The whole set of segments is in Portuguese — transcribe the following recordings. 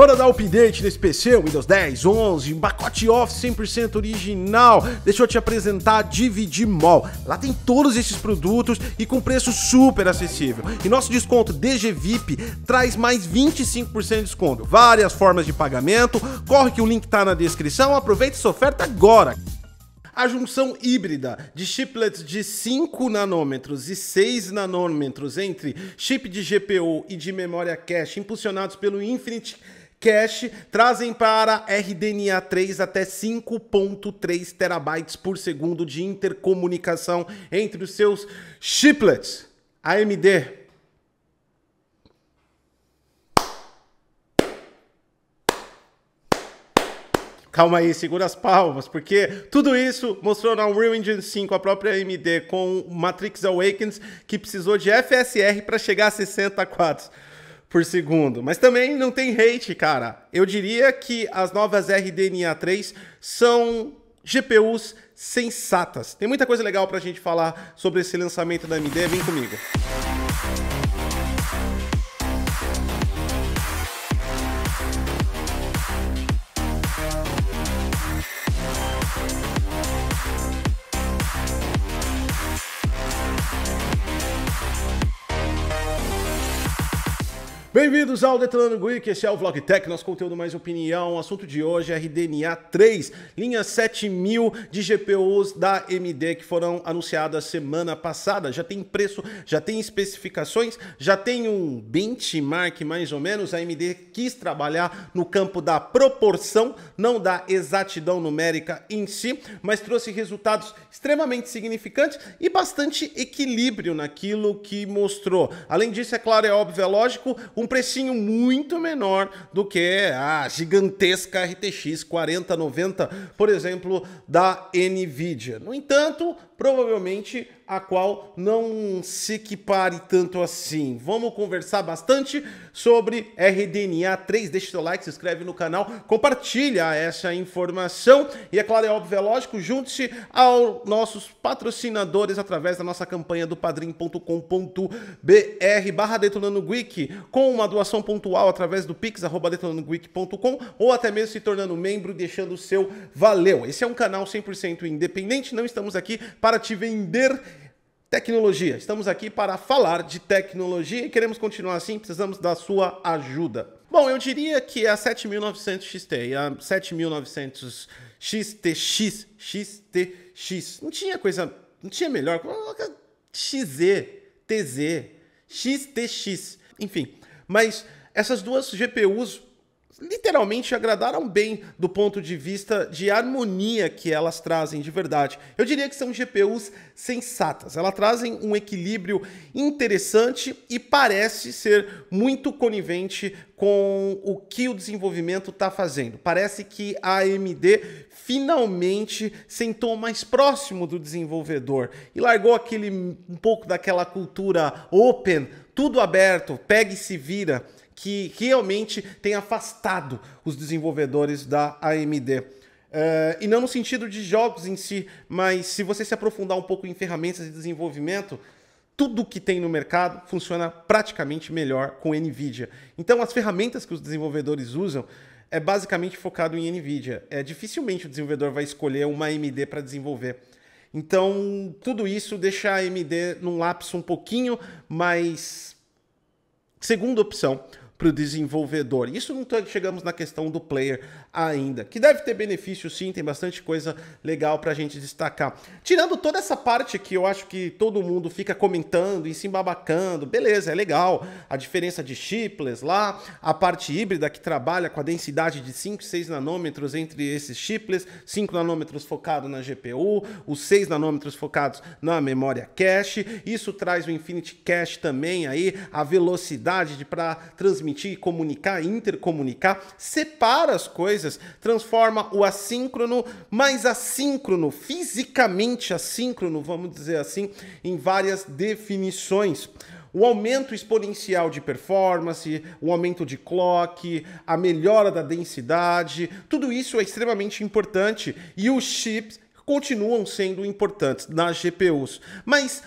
Hora dar update nesse PC, Windows 10, 11, um pacote Office 100% original. Deixa eu te apresentar Dividir Mall. Lá tem todos esses produtos e com preço super acessível. E nosso desconto DG VIP traz mais 25% de desconto. Várias formas de pagamento. Corre que o link tá na descrição. Aproveita essa oferta agora. A junção híbrida de chiplets de 5 nanômetros e 6 nanômetros entre chip de GPU e de memória cache impulsionados pelo Infinite cache trazem para RDNA 3 até 5.3 terabytes por segundo de intercomunicação entre os seus chiplets. AMD Calma aí, segura as palmas, porque tudo isso mostrou na Unreal Engine 5 a própria AMD com Matrix Awakens, que precisou de FSR para chegar a 60 quadros por segundo. Mas também não tem hate, cara. Eu diria que as novas RDNA 3 são GPUs sensatas. Tem muita coisa legal para a gente falar sobre esse lançamento da AMD. Vem comigo. Bem-vindos ao Detonando Geek, esse é o Vlog Tech, nosso conteúdo mais opinião. O assunto de hoje é RDNA 3, linha 7000 de GPUs da AMD que foram anunciadas semana passada. Já tem preço, já tem especificações, já tem um benchmark mais ou menos. A AMD quis trabalhar no campo da proporção, não da exatidão numérica em si, mas trouxe resultados extremamente significantes e bastante equilíbrio naquilo que mostrou. Além disso, é claro, é óbvio, é lógico, com um precinho muito menor do que a gigantesca RTX 4090, por exemplo, da Nvidia. No entanto, provavelmente a qual não se equipare tanto assim. Vamos conversar bastante sobre RDNA 3. Deixa o seu like, se inscreve no canal, compartilha essa informação e é claro, é óbvio, é lógico, junte-se aos nossos patrocinadores através da nossa campanha do padrim.com.br barra detonandogeek com uma doação pontual através do pix arroba detonandogeek.com ou até mesmo se tornando membro e deixando o seu valeu. Esse é um canal 100% independente, não estamos aqui para para te vender tecnologia. Estamos aqui para falar de tecnologia e queremos continuar assim, precisamos da sua ajuda. Bom, eu diria que é a 7900 XT e a 7900 XTX, XTX, não tinha coisa, não tinha melhor, XZ, TZ, XTX, enfim. Mas essas duas GPUs literalmente agradaram bem do ponto de vista de harmonia que elas trazem de verdade. Eu diria que são GPUs sensatas. Elas trazem um equilíbrio interessante e parece ser muito conivente com o que o desenvolvimento está fazendo. Parece que a AMD finalmente sentou mais próximo do desenvolvedor e largou aquele um pouco daquela cultura open, tudo aberto, pegue e se vira que realmente tem afastado os desenvolvedores da AMD. Uh, eh, e não no sentido de jogos em si, mas se você se aprofundar um pouco em ferramentas de desenvolvimento, tudo que tem no mercado funciona praticamente melhor com NVIDIA. Então, as ferramentas que os desenvolvedores usam é basicamente focado em NVIDIA. É, dificilmente o desenvolvedor vai escolher uma AMD para desenvolver. Então, tudo isso deixa a AMD num lapso um pouquinho mais. Segunda opção, para o desenvolvedor. Isso não chegamos na questão do player ainda, que deve ter benefício sim, tem bastante coisa legal para a gente destacar. Tirando toda essa parte que eu acho que todo mundo fica comentando e se embabacando, beleza, é legal, a diferença de chipless lá, a parte híbrida que trabalha com a densidade de 5 e 6 nanômetros entre esses chipless, 5 nanômetros focado na GPU, os 6 nanômetros focados na memória cache, isso traz o Infinity Cache também aí, a velocidade para transmitir transmitir, comunicar, intercomunicar, separa as coisas, transforma o assíncrono mais assíncrono, fisicamente assíncrono, vamos dizer assim, em várias definições o aumento exponencial de performance, o aumento de clock, a melhora da densidade, tudo isso é extremamente importante e os chips continuam sendo importantes nas GPUs. Mas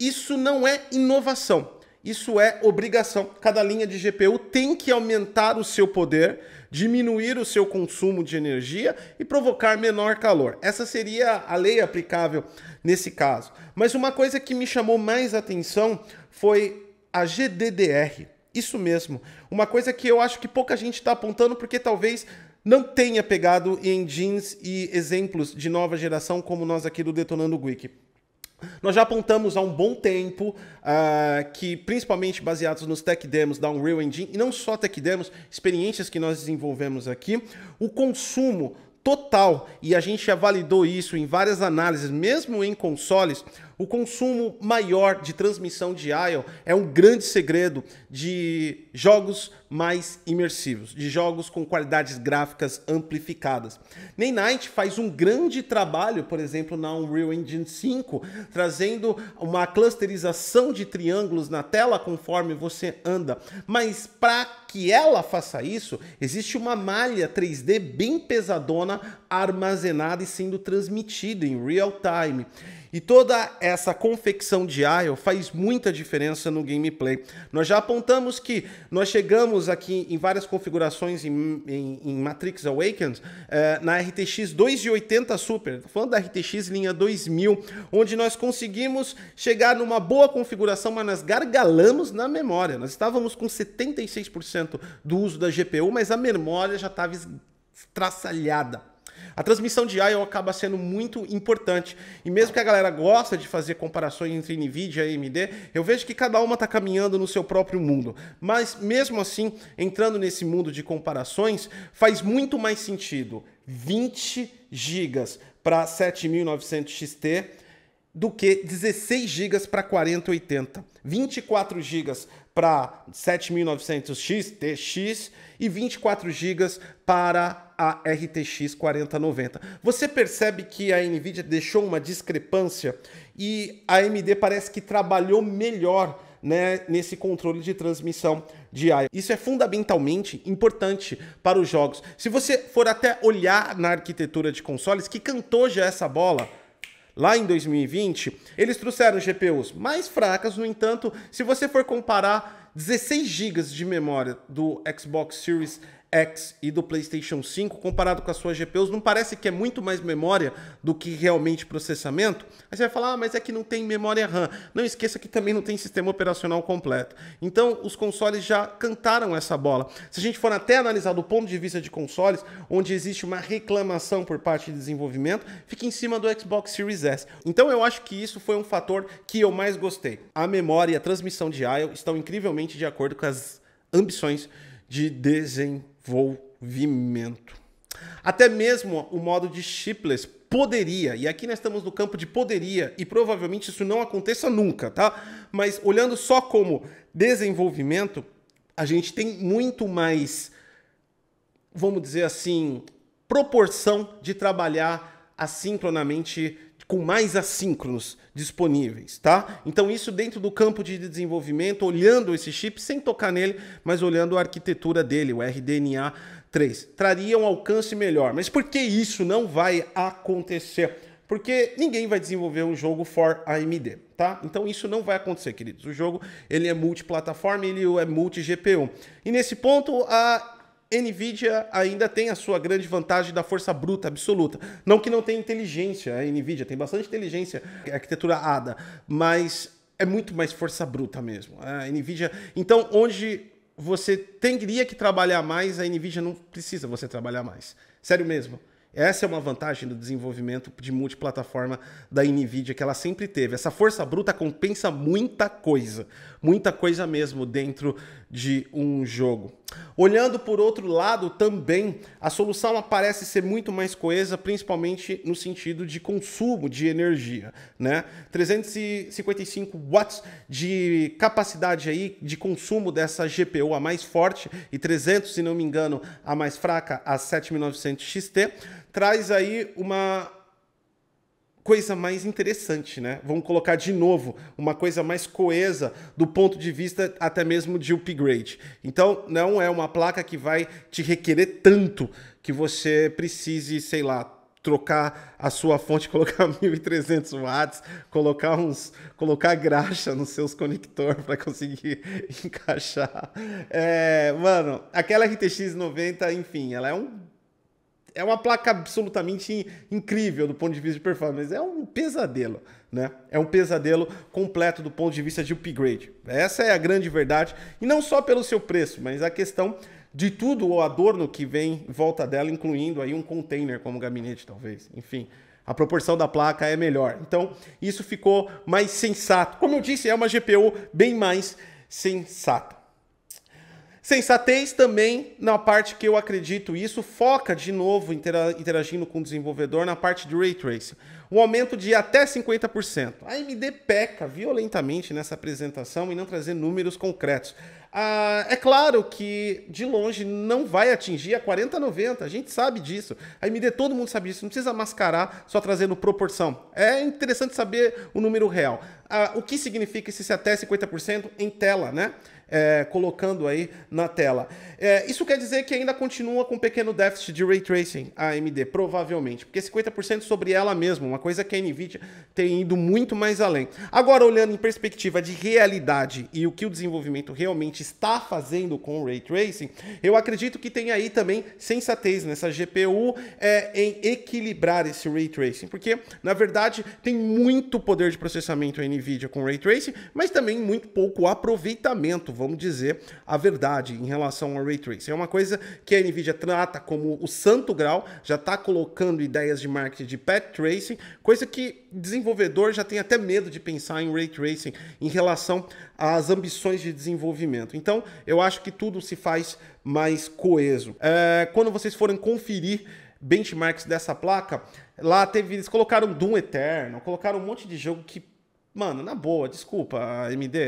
isso não é inovação. Isso é obrigação. Cada linha de GPU tem que aumentar o seu poder, diminuir o seu consumo de energia e provocar menor calor. Essa seria a lei aplicável nesse caso. Mas uma coisa que me chamou mais atenção foi a GDDR. Isso mesmo. Uma coisa que eu acho que pouca gente está apontando porque talvez não tenha pegado em engines e exemplos de nova geração como nós aqui do Detonando Wiki. Nós já apontamos há um bom tempo uh, que, principalmente baseados nos tech demos da Unreal Engine, e não só tech demos, experiências que nós desenvolvemos aqui, o consumo total, e a gente já validou isso em várias análises, mesmo em consoles, o consumo maior de transmissão de Ion é um grande segredo de jogos mais imersivos, de jogos com qualidades gráficas amplificadas. Ney Knight faz um grande trabalho, por exemplo, na Unreal Engine 5, trazendo uma clusterização de triângulos na tela conforme você anda. Mas para que ela faça isso, existe uma malha 3D bem pesadona armazenada e sendo transmitida em real time. E toda essa confecção de IO faz muita diferença no gameplay. Nós já apontamos que nós chegamos aqui em várias configurações em, em, em Matrix Awakens eh, na RTX 280 Super, falando da RTX linha 2000, onde nós conseguimos chegar numa boa configuração, mas nós gargalamos na memória. Nós estávamos com 76% do uso da GPU, mas a memória já estava estraçalhada a transmissão de I/O acaba sendo muito importante. E mesmo que a galera gosta de fazer comparações entre NVIDIA e AMD, eu vejo que cada uma está caminhando no seu próprio mundo. Mas mesmo assim, entrando nesse mundo de comparações, faz muito mais sentido 20 GB para 7900 XT do que 16 GB para 4080, 24 GB para 7900X, TX e 24 GB para a RTX 4090. Você percebe que a Nvidia deixou uma discrepância e a AMD parece que trabalhou melhor né, nesse controle de transmissão de AI. Isso é fundamentalmente importante para os jogos. Se você for até olhar na arquitetura de consoles que cantou já essa bola, lá em 2020, eles trouxeram GPUs mais fracas, no entanto, se você for comparar 16 GB de memória do Xbox Series X e do PlayStation 5, comparado com as suas GPUs, não parece que é muito mais memória do que realmente processamento? Aí você vai falar, ah, mas é que não tem memória RAM. Não esqueça que também não tem sistema operacional completo. Então, os consoles já cantaram essa bola. Se a gente for até analisar do ponto de vista de consoles, onde existe uma reclamação por parte de desenvolvimento, fica em cima do Xbox Series S. Então, eu acho que isso foi um fator que eu mais gostei. A memória e a transmissão de IO estão incrivelmente de acordo com as ambições de desenvolvimento envolvimento. Até mesmo o modo de shipless poderia, e aqui nós estamos no campo de poderia, e provavelmente isso não aconteça nunca, tá? Mas olhando só como desenvolvimento, a gente tem muito mais, vamos dizer assim, proporção de trabalhar assincronamente com mais assíncronos disponíveis, tá? Então isso dentro do campo de desenvolvimento, olhando esse chip sem tocar nele, mas olhando a arquitetura dele, o RDNA 3, traria um alcance melhor. Mas por que isso não vai acontecer? Porque ninguém vai desenvolver um jogo for AMD, tá? Então isso não vai acontecer, queridos. O jogo ele é multiplataforma, ele é multi GPU. E nesse ponto a NVIDIA ainda tem a sua grande vantagem da força bruta absoluta. Não que não tenha inteligência, a NVIDIA tem bastante inteligência, arquitetura ADA, mas é muito mais força bruta mesmo. A NVIDIA. Então, onde você teria que trabalhar mais, a NVIDIA não precisa você trabalhar mais. Sério mesmo. Essa é uma vantagem do desenvolvimento de multiplataforma da NVIDIA que ela sempre teve. Essa força bruta compensa muita coisa, muita coisa mesmo dentro de um jogo. Olhando por outro lado, também a solução parece ser muito mais coesa, principalmente no sentido de consumo de energia, né? 355 watts de capacidade aí de consumo dessa GPU a mais forte e 300, se não me engano, a mais fraca, a 7900 XT, traz aí uma coisa mais interessante, né? Vamos colocar de novo uma coisa mais coesa do ponto de vista até mesmo de upgrade. Então, não é uma placa que vai te requerer tanto que você precise, sei lá, trocar a sua fonte, colocar 1.300 watts, colocar uns, colocar graxa nos seus conectores para conseguir encaixar. É, mano, aquela RTX 90, enfim, ela é um é uma placa absolutamente incrível do ponto de vista de performance. É um pesadelo, né? É um pesadelo completo do ponto de vista de upgrade. Essa é a grande verdade. E não só pelo seu preço, mas a questão de tudo o adorno que vem em volta dela, incluindo aí um container como gabinete, talvez. Enfim, a proporção da placa é melhor. Então, isso ficou mais sensato. Como eu disse, é uma GPU bem mais sensata. Sensatez também, na parte que eu acredito isso, foca de novo, interagindo com o desenvolvedor, na parte de Ray Tracing. Um aumento de até 50%. A AMD peca violentamente nessa apresentação e não trazer números concretos. Ah, é claro que, de longe, não vai atingir a 4090, a gente sabe disso. A AMD, todo mundo sabe disso, não precisa mascarar só trazendo proporção. É interessante saber o número real. Ah, o que significa esse até 50% em tela, né? é, colocando aí na tela. É, isso quer dizer que ainda continua com um pequeno déficit de ray tracing a AMD, provavelmente, porque 50% sobre ela mesma, uma coisa que a NVIDIA tem ido muito mais além. Agora, olhando em perspectiva de realidade e o que o desenvolvimento realmente está fazendo com o ray tracing, eu acredito que tem aí também sensatez nessa GPU é, em equilibrar esse ray tracing, porque na verdade tem muito poder de processamento a NVIDIA com ray tracing, mas também muito pouco aproveitamento vamos dizer a verdade em relação ao Ray Tracing. É uma coisa que a NVIDIA trata como o santo grau, já está colocando ideias de marketing de Path Tracing, coisa que desenvolvedor já tem até medo de pensar em Ray Tracing em relação às ambições de desenvolvimento. Então, eu acho que tudo se faz mais coeso. É, quando vocês forem conferir benchmarks dessa placa, lá teve, eles colocaram Doom Eternal, colocaram um monte de jogo que, mano, na boa, desculpa, AMD,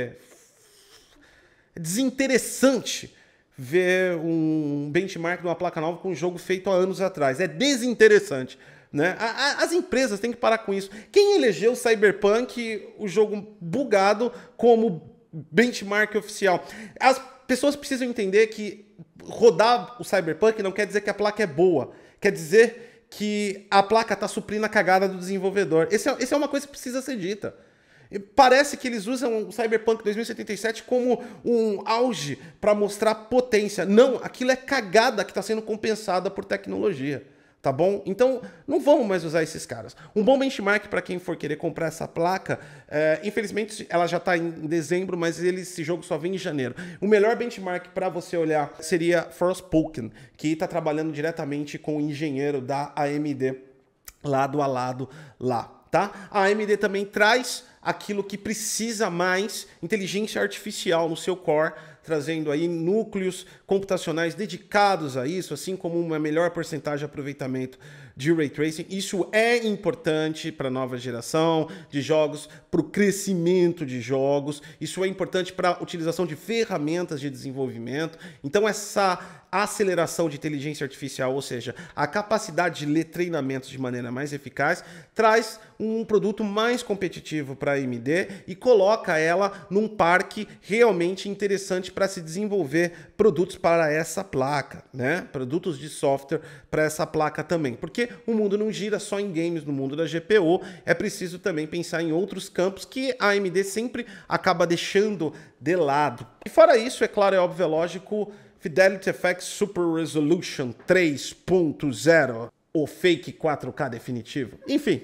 é desinteressante ver um benchmark de uma placa nova com um jogo feito há anos atrás. É desinteressante. Né? A, a, as empresas têm que parar com isso. Quem elegeu o Cyberpunk, o jogo bugado, como benchmark oficial? As pessoas precisam entender que rodar o Cyberpunk não quer dizer que a placa é boa. Quer dizer que a placa está suprindo a cagada do desenvolvedor. Esse é, esse é uma coisa que precisa ser dita. Parece que eles usam o Cyberpunk 2077 como um auge para mostrar potência. Não, aquilo é cagada que está sendo compensada por tecnologia. Tá bom? Então, não vamos mais usar esses caras. Um bom benchmark para quem for querer comprar essa placa, é, infelizmente ela já está em dezembro, mas ele, esse jogo só vem em janeiro. O melhor benchmark para você olhar seria Frostpoken, que está trabalhando diretamente com o engenheiro da AMD, lado a lado lá. Tá? A AMD também traz aquilo que precisa mais inteligência artificial no seu core trazendo aí núcleos computacionais dedicados a isso, assim como uma melhor porcentagem de aproveitamento de ray tracing. Isso é importante para a nova geração de jogos, para o crescimento de jogos, isso é importante para a utilização de ferramentas de desenvolvimento. Então, essa aceleração de inteligência artificial, ou seja, a capacidade de ler treinamentos de maneira mais eficaz, traz um produto mais competitivo para a AMD e coloca ela num parque realmente interessante para se desenvolver produtos para essa placa, né? Produtos de software para essa placa também. Porque o mundo não gira só em games, no mundo da GPU, é preciso também pensar em outros campos que a AMD sempre acaba deixando de lado. E fora isso, é claro, é óbvio, é lógico, Fidelity FX Super Resolution 3.0, o fake 4K definitivo. Enfim,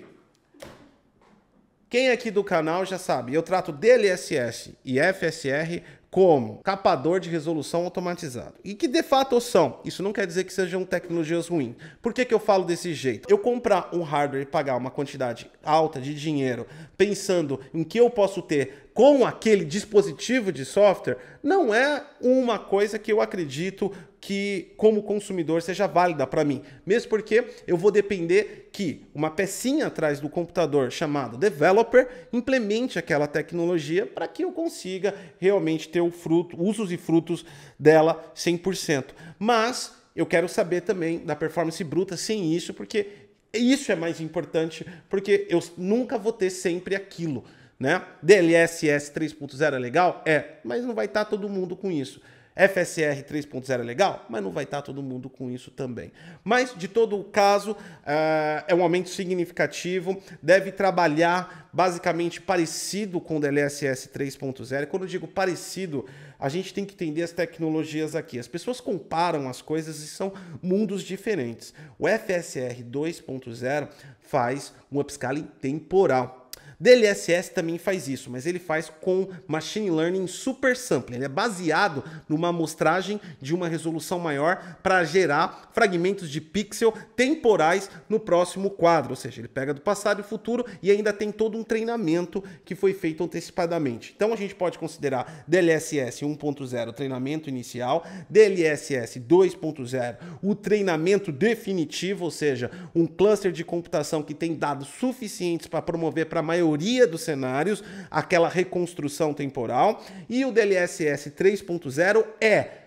quem aqui do canal já sabe, eu trato DLSS e FSR como capador de resolução automatizado. E que de fato são. Isso não quer dizer que sejam tecnologias ruins. Por que, que eu falo desse jeito? Eu comprar um hardware e pagar uma quantidade alta de dinheiro pensando em que eu posso ter com aquele dispositivo de software não é uma coisa que eu acredito que, como consumidor, seja válida para mim. Mesmo porque eu vou depender que uma pecinha atrás do computador chamado developer implemente aquela tecnologia para que eu consiga realmente ter o fruto, usos e frutos dela 100%. Mas eu quero saber também da performance bruta sem isso, porque isso é mais importante, porque eu nunca vou ter sempre aquilo. Né? DLSS 3.0 é legal? É, mas não vai estar tá todo mundo com isso. FSR 3.0 é legal, mas não vai estar tá todo mundo com isso também. Mas, de todo o caso, eh, é um aumento significativo, deve trabalhar basicamente parecido com o DLSS 3.0. Quando eu digo parecido, a gente tem que entender as tecnologias aqui. As pessoas comparam as coisas e são mundos diferentes. O FSR 2.0 faz um upscaling temporal. DLSS também faz isso, mas ele faz com machine learning super sampling. Ele é baseado numa amostragem de uma resolução maior para gerar fragmentos de pixel temporais no próximo quadro, ou seja, ele pega do passado e futuro e ainda tem todo um treinamento que foi feito antecipadamente. Então a gente pode considerar DLSS 1.0 treinamento inicial, DLSS 2.0 o treinamento definitivo, ou seja, um cluster de computação que tem dados suficientes para promover para a maioria maioria dos cenários, aquela reconstrução temporal. E o DLSS 3.0 é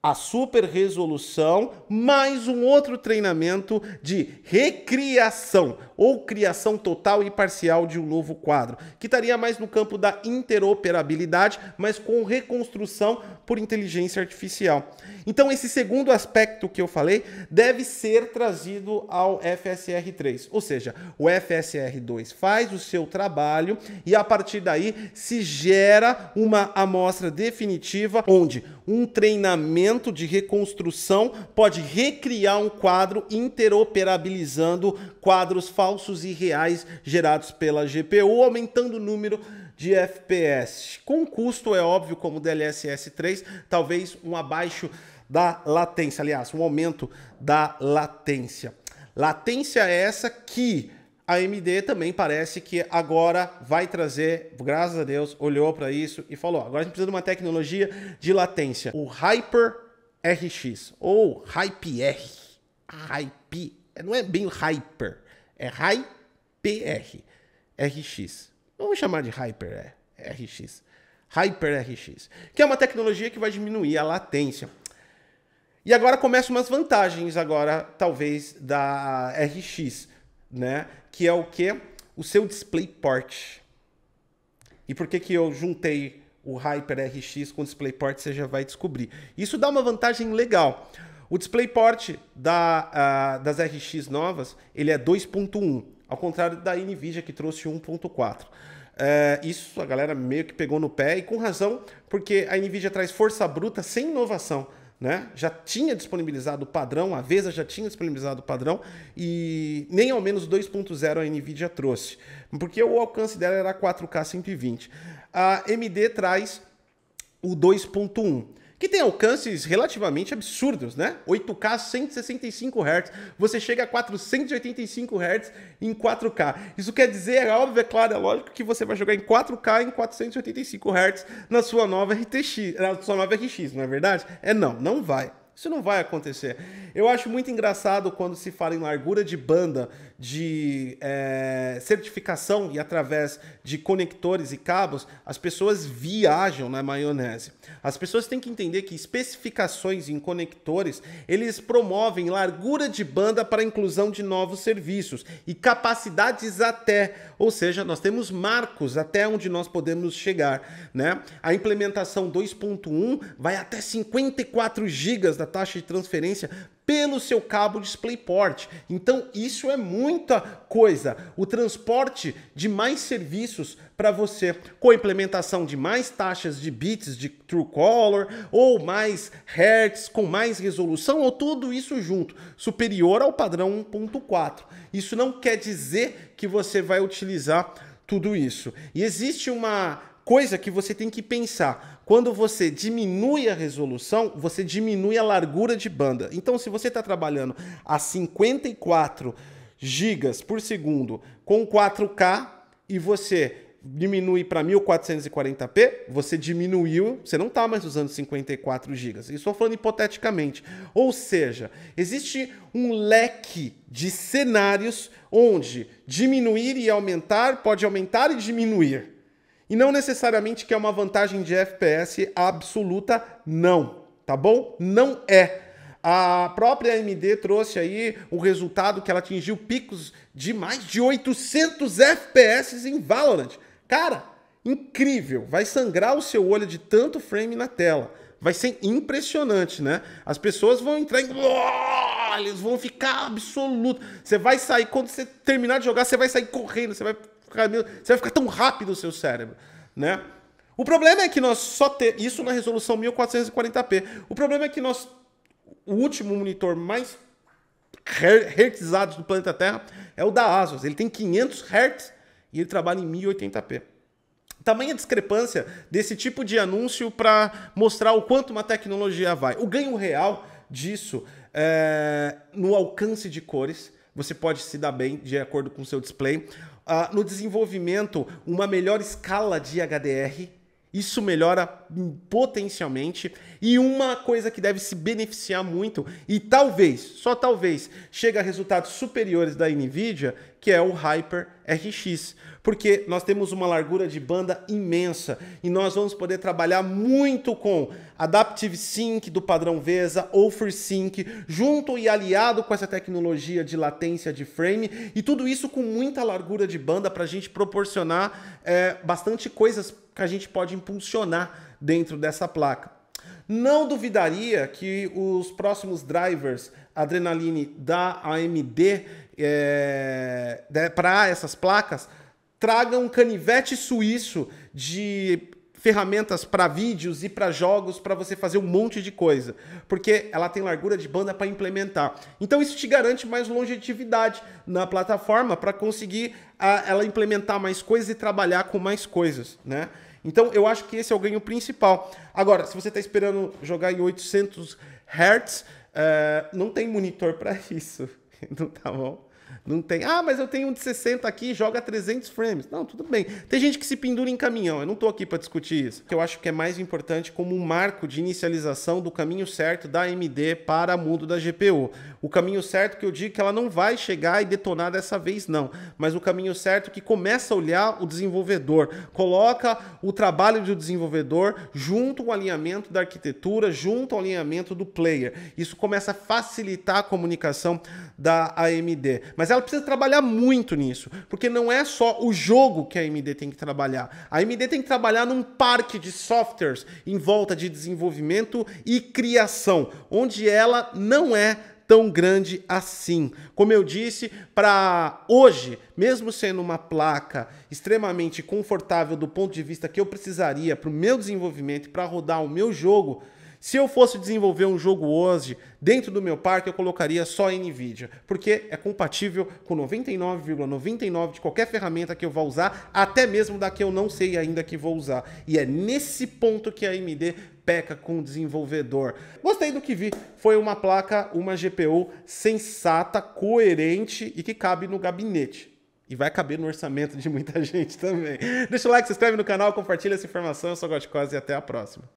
a super resolução, mais um outro treinamento de recriação ou criação total e parcial de um novo quadro, que estaria mais no campo da interoperabilidade, mas com reconstrução por inteligência artificial. Então, esse segundo aspecto que eu falei deve ser trazido ao FSR 3, ou seja, o FSR 2 faz o seu trabalho e a partir daí se gera uma amostra definitiva onde um treinamento de reconstrução pode recriar um quadro interoperabilizando quadros falsos e reais gerados pela GPU, aumentando o número de FPS. Com custo, é óbvio, como DLSS 3, talvez um abaixo da latência, aliás, um aumento da latência. Latência é essa que a AMD também parece que agora vai trazer, graças a Deus, olhou para isso e falou: agora a gente precisa de uma tecnologia de latência, o Hyper RX ou Hyper. Hyper. Não é bem o Hyper, é Hyper RX. Vamos chamar de Hyper RX. Hyper RX, que é uma tecnologia que vai diminuir a latência. E agora começam umas vantagens agora, talvez, da RX, né? Que é o que? O seu DisplayPort. E por que que eu juntei o Hyper RX com o DisplayPort, você já vai descobrir. Isso dá uma vantagem legal. O DisplayPort da, uh, das RX novas, ele é 2.1, ao contrário da NVIDIA que trouxe 1.4. Uh, eh, isso a galera meio que pegou no pé e com razão, porque a NVIDIA traz força bruta sem inovação né? Já tinha disponibilizado o padrão, a Vesa já tinha disponibilizado o padrão e nem ao menos 2.0 a Nvidia trouxe, porque o alcance dela era 4K 120. A AMD traz o 2.1 que tem alcances relativamente absurdos, né? 8K 165 Hz, você chega a 485 Hz em 4K. Isso quer dizer, é óbvio, é claro, é lógico que você vai jogar em 4K em 485 Hz na sua nova RTX, na sua nova RX, não é verdade? É não, não vai. Isso não vai acontecer. Eu acho muito engraçado quando se fala em largura de banda, de é, certificação e através de conectores e cabos, as pessoas viajam na maionese. As pessoas têm que entender que especificações em conectores eles promovem largura de banda para inclusão de novos serviços e capacidades até, ou seja, nós temos marcos até onde nós podemos chegar, né? A implementação 2.1 vai até 54 gigas da taxa de transferência pelo seu cabo DisplayPort. Então isso é muita coisa. O transporte de mais serviços para você, com a implementação de mais taxas de bits de true color ou mais hertz com mais resolução ou tudo isso junto, superior ao padrão 1.4. Isso não quer dizer que você vai utilizar tudo isso. E existe uma coisa que você tem que pensar. Quando você diminui a resolução, você diminui a largura de banda. Então, se você está trabalhando a 54 gigas por segundo com 4K e você diminui para 1440p, você diminuiu, você não está mais usando 54 GB. Isso estou falando hipoteticamente. Ou seja, existe um leque de cenários onde diminuir e aumentar pode aumentar e diminuir. E não necessariamente que é uma vantagem de FPS absoluta, não, tá bom? Não é. A própria AMD trouxe aí o resultado que ela atingiu picos de mais de 800 FPS em Valorant. Cara, incrível. Vai sangrar o seu olho de tanto frame na tela. Vai ser impressionante, né? As pessoas vão entrar em. Eles vão ficar absoluto. Você vai sair, quando você terminar de jogar, você vai sair correndo, você vai você vai ficar tão rápido o seu cérebro, né? O problema é que nós só ter isso na resolução 1440p. O problema é que nós o último monitor mais hertzado do planeta Terra é o da Asus. Ele tem 500 Hz e ele trabalha em 1080p. Tamanha discrepância desse tipo de anúncio para mostrar o quanto uma tecnologia vai. O ganho real disso é no alcance de cores. Você pode se dar bem de acordo com o seu display. Ah, no desenvolvimento uma melhor escala de HDR isso melhora potencialmente. E uma coisa que deve se beneficiar muito, e talvez, só talvez, chega a resultados superiores da NVIDIA, que é o Hyper RX. Porque nós temos uma largura de banda imensa e nós vamos poder trabalhar muito com Adaptive Sync do padrão VESA ou FreeSync, junto e aliado com essa tecnologia de latência de frame, e tudo isso com muita largura de banda para a gente proporcionar é, bastante coisas que a gente pode impulsionar dentro dessa placa. Não duvidaria que os próximos drivers Adrenaline da AMD é, para essas placas tragam um canivete suíço de ferramentas para vídeos e para jogos para você fazer um monte de coisa, porque ela tem largura de banda para implementar. Então isso te garante mais longevidade na plataforma para conseguir a, ah, ela implementar mais coisas e trabalhar com mais coisas, né? Então eu acho que esse é o ganho principal. Agora, se você está esperando jogar em 800 Hz, uh, não tem monitor para isso. não tá bom? Não tem. Ah, mas eu tenho um de 60 aqui, joga 300 frames. Não, tudo bem. Tem gente que se pendura em caminhão. Eu não estou aqui para discutir isso. Que eu acho que é mais importante como um marco de inicialização do caminho certo da AMD para o mundo da GPU. O caminho certo que eu digo que ela não vai chegar e detonar dessa vez não, mas o caminho certo que começa a olhar o desenvolvedor, coloca o trabalho do desenvolvedor junto ao alinhamento da arquitetura, junto ao alinhamento do player. Isso começa a facilitar a comunicação da AMD. Mas ela precisa trabalhar muito nisso, porque não é só o jogo que a AMD tem que trabalhar. A AMD tem que trabalhar num parque de softwares em volta de desenvolvimento e criação, onde ela não é tão grande assim. Como eu disse, para hoje, mesmo sendo uma placa extremamente confortável do ponto de vista que eu precisaria para o meu desenvolvimento, para rodar o meu jogo, se eu fosse desenvolver um jogo hoje dentro do meu parque, eu colocaria só NVIDIA, porque é compatível com 99,99 ,99 de qualquer ferramenta que eu vá usar, até mesmo da que eu não sei ainda que vou usar. E é nesse ponto que a AMD peca com o desenvolvedor. Gostei do que vi. Foi uma placa, uma GPU sensata, coerente e que cabe no gabinete. E vai caber no orçamento de muita gente também. Deixa o like, se inscreve no canal, compartilha essa informação. Eu sou o Gotti e até a próxima.